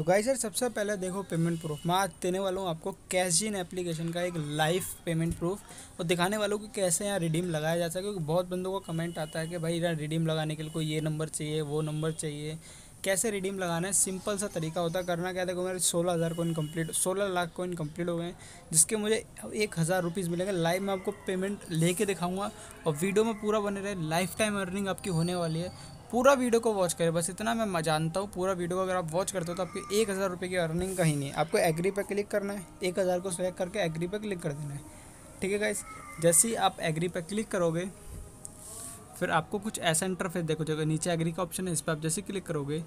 तो गाई सर सबसे पहले देखो पेमेंट प्रूफ मैं आज देने वाला हूँ आपको कैश जिन एप्लीकेशन का एक लाइव पेमेंट प्रूफ और दिखाने वालों को कैसे यहाँ रिडीम लगाया जा सके क्योंकि बहुत बंदों को कमेंट आता है कि भाई यहाँ रिडीम लगाने के लिए कोई ये नंबर चाहिए वो नंबर चाहिए कैसे रिडीम लगाना है सिंपल सा तरीका होता है करना क्या देखो मेरे सोलह हज़ार कोइन कम्प्लीट सोलह लाख कोइन कम्प्लीट हो गए जिसके मुझे एक हज़ार रुपीज़ मिलेंगे लाइव में आपको पेमेंट लेके दिखाऊंगा और वीडियो में पूरा बने रहे लाइफ टाइम अर्निंग आपकी होने वाली है पूरा वीडियो को वॉच करें बस इतना मैं जानता हूँ पूरा वीडियो को अगर आप वॉच करते हो तो आपकी एक हज़ार रुपये की अर्निंग कहीं नहीं आपको एग्री पे क्लिक करना है एक हज़ार को सेलेक्ट करके एग्री पे क्लिक कर देना है ठीक है गाइस जैसे ही आप एग्री पे क्लिक करोगे फिर आपको कुछ ऐसा इंटरफेस देखो जगह नीचे एग्री का ऑप्शन है इस पर आप जैसे क्लिक करोगे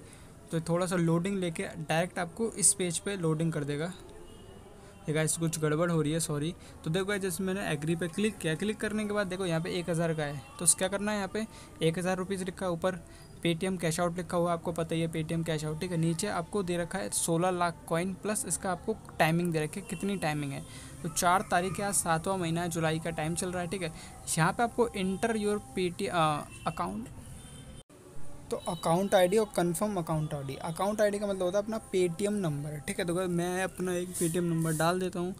तो थोड़ा सा लोडिंग लेके डायरेक्ट आपको इस पेज पे लोडिंग कर देगा ये गाइस कुछ गड़बड़ हो रही है सॉरी तो देखो गाइस जैसे मैंने एग्री पे क्लिक किया क्लिक करने के बाद देखो यहाँ पे एक हज़ार का है तो क्या करना है यहाँ पे एक हज़ार रुपीज़ लिखा ऊपर पेटीएम कैश आउट लिखा हुआ आपको पता ही है पेटीएम कैश आउट ठीक है नीचे आपको दे रखा है सोलह लाख कॉइन प्लस इसका आपको टाइमिंग दे रखी है कितनी टाइमिंग है तो चार तारीख या सातवां महीना जुलाई का टाइम चल रहा है ठीक है यहाँ पर आपको इंटर योर पेटी अकाउंट तो अकाउंट आईडी और confirm account ID account ID का मतलब होता है अपना पेटीएम नंबर ठीक है देखो तो मैं अपना एक पेटीएम नंबर डाल देता हूँ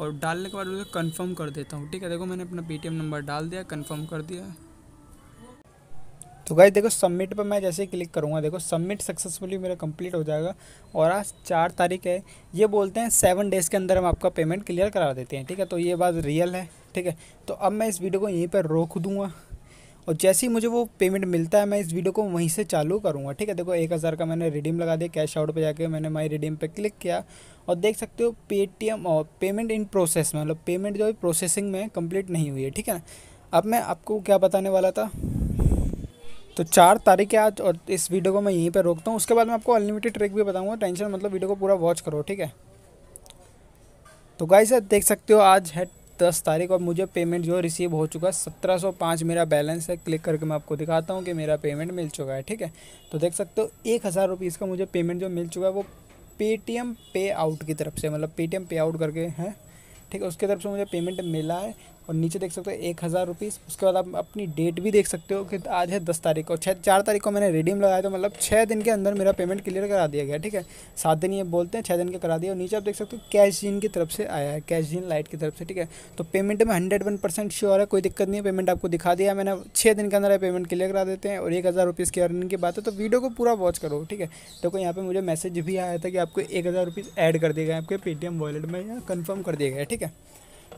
और डालने के बाद उसे कंफर्म कर देता हूँ ठीक है देखो मैंने अपना पेटीएम नंबर डाल दिया कन्फर्म कर दिया तो गाइज देखो सबमिट पर मैं जैसे ही क्लिक करूँगा देखो सबमिट सक्सेसफुली मेरा कंप्लीट हो जाएगा और आज चार तारीख है ये बोलते हैं सेवन डेज़ के अंदर हम आपका पेमेंट क्लियर करा देते हैं ठीक है तो ये बात रियल है ठीक है तो अब मैं इस वीडियो को यहीं पर रोक दूँगा और जैसे ही मुझे वो पेमेंट मिलता है मैं इस वीडियो को वहीं से चालू करूँगा ठीक है देखो एक हज़ार का मैंने रिडीम लगा दिया कैश आउट पे जाके मैंने माई रिडीम पे क्लिक किया और देख सकते हो पेटीएम और पेमेंट इन प्रोसेस में मतलब पेमेंट जो है प्रोसेसिंग में कम्प्लीट नहीं हुई है ठीक है अब मैं आपको क्या बताने वाला था तो चार तारीख है आज और इस वीडियो को मैं यहीं पर रोकता हूँ उसके बाद मैं आपको अनलिमिटेड ट्रिक भी बताऊँगा टेंशन मतलब वीडियो को पूरा वॉच करो ठीक है तो गाई देख सकते हो आज है दस तारीख और मुझे पेमेंट जो रिसीव हो चुका है सत्रह सौ पाँच मेरा बैलेंस है क्लिक करके मैं आपको दिखाता हूँ कि मेरा पेमेंट मिल चुका है ठीक है तो देख सकते हो एक हज़ार रुपीज़ का मुझे पेमेंट जो मिल चुका है वो पेटीएम पे आउट की तरफ से मतलब पेटीएम पे आउट करके है ठीक है उसकी तरफ से मुझे पेमेंट मिला है और नीचे देख सकते हो एक हज़ार रुपीस उसके बाद आप अपनी डेट भी देख सकते हो कि आज है दस तारीख और छः चार तारीख को मैंने रिडीम लगाया तो मतलब छः दिन के अंदर मेरा पेमेंट क्लियर करा दिया गया ठीक है सात दिन ये बोलते हैं छः दिन के करा दिया और नीचे आप देख सकते हो कैश जीन की तरफ से आया है कैश जीन लाइट की तरफ से ठीक है तो पेमेंट में हंड्रेड वन परसेंट श्योर है कोई दिक्कत नहीं है पेमेंट आपको दिखा दिया मैंने छः दिन के अंदर पेमेंट क्लियर करा देते हैं और एक हज़ार रुपीज़ की अर्निंग की बात है तो वीडियो को पूरा वॉच करो ठीक है देखो यहाँ पर मुझे मैसेज भी आया था कि आपको एक हज़ार रुपीज़ ऐड कर दिया गया आपके पेटीएम वॉलेट में या कन्फर्म कर दिया गया ठीक है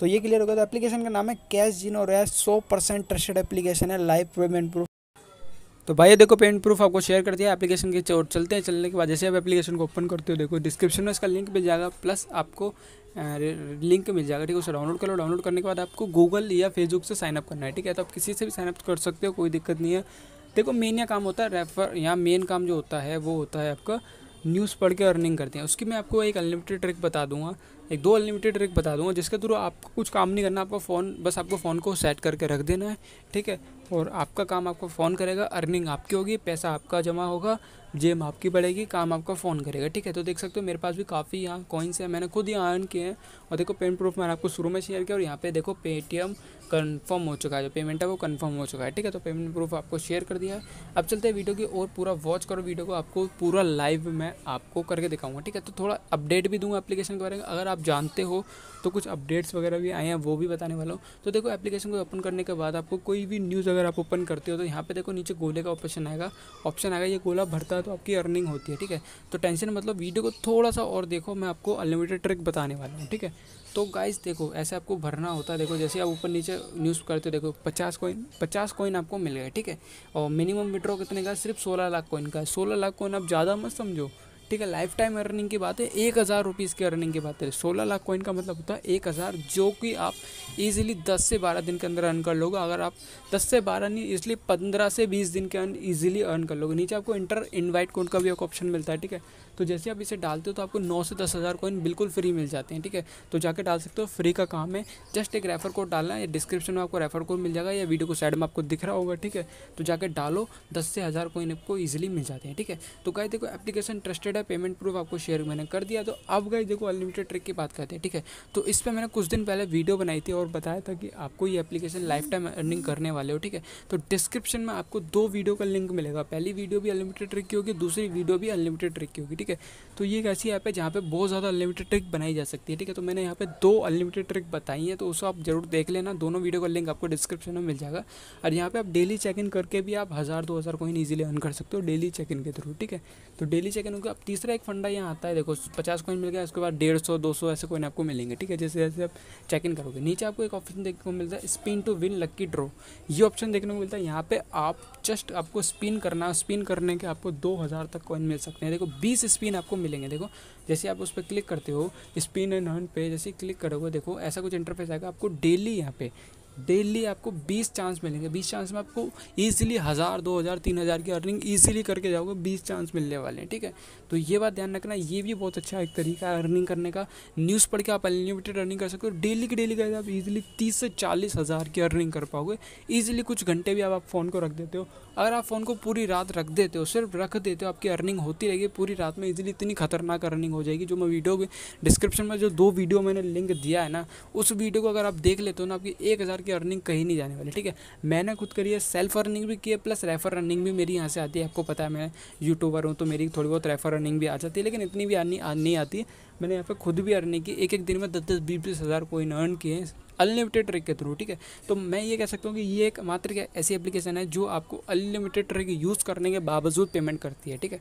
तो ये क्लियर हो गया तो एप्लीकेशन का नाम है कैश जीनो रैश सौ परसेंट ट्रस्टेड एप्लीकेशन है लाइव पेमेंट प्रूफ तो भाई देखो पेमेंट प्रूफ आपको शेयर कर दिया एप्लीकेशन के और चलते हैं चलने के बाद जैसे आप एप्लीकेशन को ओपन करते हो देखो डिस्क्रिप्शन में इसका लिंक मिल जाएगा प्लस आपको लिंक मिल जाएगा ठीक है उसे डाउनलोड करो डाउनलोड करने के बाद आपको गूगल या फेसबुक से साइनअप करना है ठीक है तो आप किसी से भी साइनअप कर सकते हो कोई दिक्कत नहीं है देखो मेन यहाँ काम होता है रेफर यहाँ मेन काम जो होता है वो होता है आपका न्यूज़ पढ़ के अर्निंग करते हैं उसकी मैं आपको एक अनलिमिटेड ट्रिक बता दूंगा एक दो अनलिमिटेड ट्रिक बता दूंगा जिसके थ्रू आपको कुछ काम नहीं करना आपका फ़ोन बस आपको फ़ोन को सेट करके रख देना है ठीक है और आपका काम आपको फ़ोन करेगा अर्निंग आपकी होगी पैसा आपका जमा होगा जेम आपकी बढ़ेगी काम आपका फ़ोन करेगा ठीक है तो देख सकते हो मेरे पास भी काफ़ी यहाँ कॉइन्स हैं मैंने खुद ही अर्न किए हैं और देखो पेमेंट प्रूफ मैंने आपको शुरू में शेयर किया और यहाँ पे देखो पेटीएम कन्फर्म हो चुका है जो पेमेंट है वो कन्फर्म हो चुका है ठीक है तो पेमेंट प्रूफ आपको शेयर कर दिया है अब चलते हैं वीडियो की और पूरा वॉच करो वीडियो को आपको पूरा लाइव मैं आपको करके दिखाऊंगा ठीक है तो थोड़ा अपडेट भी दूंगा एप्लीकेशन के बारे में अगर आप आप जानते हो तो कुछ अपडेट्स वगैरह भी आए हैं वो भी बताने वाला हूँ तो देखो एप्लीकेशन को ओपन करने के बाद आपको कोई भी न्यूज़ अगर आप ओपन करते हो तो यहाँ पे देखो नीचे गोले का ऑप्शन आएगा ऑप्शन आएगा ये गोला भरता है तो आपकी अर्निंग होती है ठीक है तो टेंशन मतलब वीडियो को थोड़ा सा और देखो मैं आपको अनलिमिटेड ट्रिक बताने वाला हूँ ठीक है तो गाइज देखो ऐसे आपको भरना होता है देखो जैसे आप ऊपर नीचे न्यूज़ करते हो देखो पचास कॉइन पचास कॉइन आपको मिल गए ठीक है और मिनिमम विड्रॉ कितने का सिर्फ सोलह लाख कॉइन का सोलह लाख कॉइन आप ज़्यादा मत समझो ठीक है लाइफ टाइम अर्निंग की बात है एक हज़ार रुपीज़ की अर्निंग की बात है सोलह लाख कॉइन का मतलब होता है एक हज़ार जो कि आप इजीली दस से बारह दिन के अंदर अर्न कर लोगे अगर आप दस से बारह नहीं इसलिए पंद्रह से बीस दिन के अंदर ईजिली अर्न कर लोगे नीचे आपको इंटर इन्वाइट कोड का भी एक ऑप्शन मिलता है ठीक है तो जैसे आप इसे डालते हो तो आपको नौ से दस हज़ार कॉइन बिल्कुल फ्री मिल जाते हैं ठीक है तो जाकर डाल सकते हो फ्री का काम है जस्ट एक रेफर कोड डालना या डिस्क्रिप्शन में आपको रेफर कोड मिल जाएगा या वीडियो को साइड में आपको दिख रहा होगा ठीक है तो जाकर डालो दस से हज़ार कॉइन आपको ईजिली मिल जाते हैं ठीक है तो गाय देखो एप्लीकेशन ट्रस्टेड है पेमेंट प्रूफ आपको शेयर मैंने कर दिया तो अब गए देखो अनलिमिटेड ट्रिक की बात करते हैं ठीक है तो इस पर मैंने कुछ दिन पहले वीडियो बनाई थी और बताया था कि आपको ये एप्लीकेशन लाइफ टाइम अर्निंग करने वाले हो ठीक है तो डिस्क्रिप्शन में आपको दो वीडियो का लिंक मिलेगा पहली वीडियो भी अनलिमिटेड ट्रिक की होगी दूसरी वीडियो भी अनलिमिटेड ट्रिक की होगी ठीक है ठीक है तो ये एक ऐसी ऐप है जहाँ पे बहुत ज़्यादा अनलिमिटेड ट्रिक बनाई जा सकती है ठीक है तो मैंने यहाँ पे दो अनलिमिटेड ट्रिक बताई हैं तो उसको आप जरूर देख लेना दोनों वीडियो का लिंक आपको डिस्क्रिप्शन में मिल जाएगा और यहाँ पे आप डेली चेक इन करके भी आप हज़ार दो हज़ार कोइन ईजिली अर्न कर सकते हो डेली चेक इन के थ्रू ठीक है तो डेली चेक इन होकर अब तीसरा एक फंडा यहाँ आता है देखो पचास कोइन मिल गया उसके बाद डेढ़ सौ दो सौ ऐसे कोइन आपको मिलेंगे ठीक है जैसे जैसे आप चेक इन करोगे नीचे आपको एक ऑप्शन देखने को मिलता है spin to win lucky draw ये ऑप्शन देखने को मिलता है यहाँ पे आप जस्ट आपको स्पिन करना है स्पिन करने के आपको दो हज़ार तक कॉइन मिल सकते हैं देखो बीस स्पिन आपको मिलेंगे देखो जैसे आप उस पर क्लिक करते हो स्पिन एंड हंड पे जैसे क्लिक करोगे देखो ऐसा कुछ इंटरफेस आएगा आपको डेली यहाँ पे डेली आपको 20 चांस मिलेंगे 20 चांस में आपको ईजिली हज़ार दो हज़ार तीन हज़ार की अर्निंग ईजिली करके जाओगे 20 चांस मिलने वाले हैं ठीक है तो ये बात ध्यान रखना ये भी बहुत अच्छा एक तरीका है अर्निंग करने का न्यूज़ पढ़ के आप अनलिमिटेड अर्निंग कर सकते हो डेली की डेली गए आप ईजिली तीस से चालीस हज़ार की अर्निंग कर पाओगे ईजिली कुछ घंटे भी आप फ़ोन को रख देते हो अगर आप फ़ोन को पूरी रात रख देते हो सिर्फ रख देते हो आपकी अर्निंग होती रहेगी पूरी रात में ईजिली इतनी खतरनाक अर्निंग हो जाएगी जो मैं वीडियो डिस्क्रिप्शन में जो दो वीडियो मैंने लिंक दिया है ना उस वीडियो को अगर आप देख लेते हो ना आपकी एक हज़ार की अर्निंग कहीं नहीं जाने वाली ठीक है मैंने खुद करी है सेल्फ अर्निंग भी की है प्लस रेफर अर्निंग भी मेरी यहाँ से आती है आपको पता है मैं यूट्यूबर हूँ तो मेरी थोड़ी बहुत रेफर अर्निंग भी आ जाती है लेकिन इतनी भी अर्निंग नहीं आती है मैंने यहाँ पर खुद भी अर्निंग की एक एक दिन में दस दस बीस बीस हज़ार कोई अर्न किए हैं अनलिमिटेड ट्रिक के थ्रू ठीक है तो मैं ये कह सकता हूँ कि ये एक मात्र ऐसी एप्लीकेशन है जो आपको अनलिमिटेड ट्रिक यूज़ करने के बावजूद पेमेंट करती है ठीक है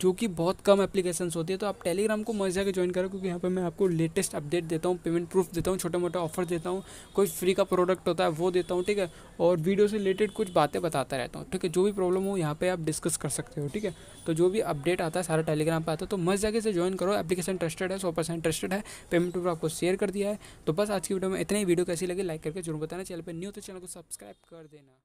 जो कि बहुत कम एप्लीकेशन होती है तो आप टेलीग्राम को मजे जाकर ज्वाइन करो क्योंकि यहाँ पर मैं आपको लेटेस्ट अपडेट देता हूँ पेमेंट प्रूफ देता हूँ छोटा मोटा ऑफर देता हूँ कोई फ्री का प्रोडक्ट होता है वो देता हूँ ठीक है और वीडियो से रिलेटेड कुछ बातें बताता रहता हूँ ठीक है जो भी प्रॉब्लम हो यहाँ पर आप डिस्कस कर सकते हो ठीक है तो जो भी अपडेट आता है सारा टेलीग्राम पर आता है तो मजे जाकर से ज्वाइन करो एप्लीकेशन ट्रस्टेड है सौ परसेंट ट्रस्टेड है पेमेंट प्रूफ आपको शेयर कर दिया है तो बस आज की वीडियो में इतना ही वीडियो कैसी लगी लाइक करके जरूर बताना चैनल पर न्यू तो चैनल को सब्सक्राइब कर देना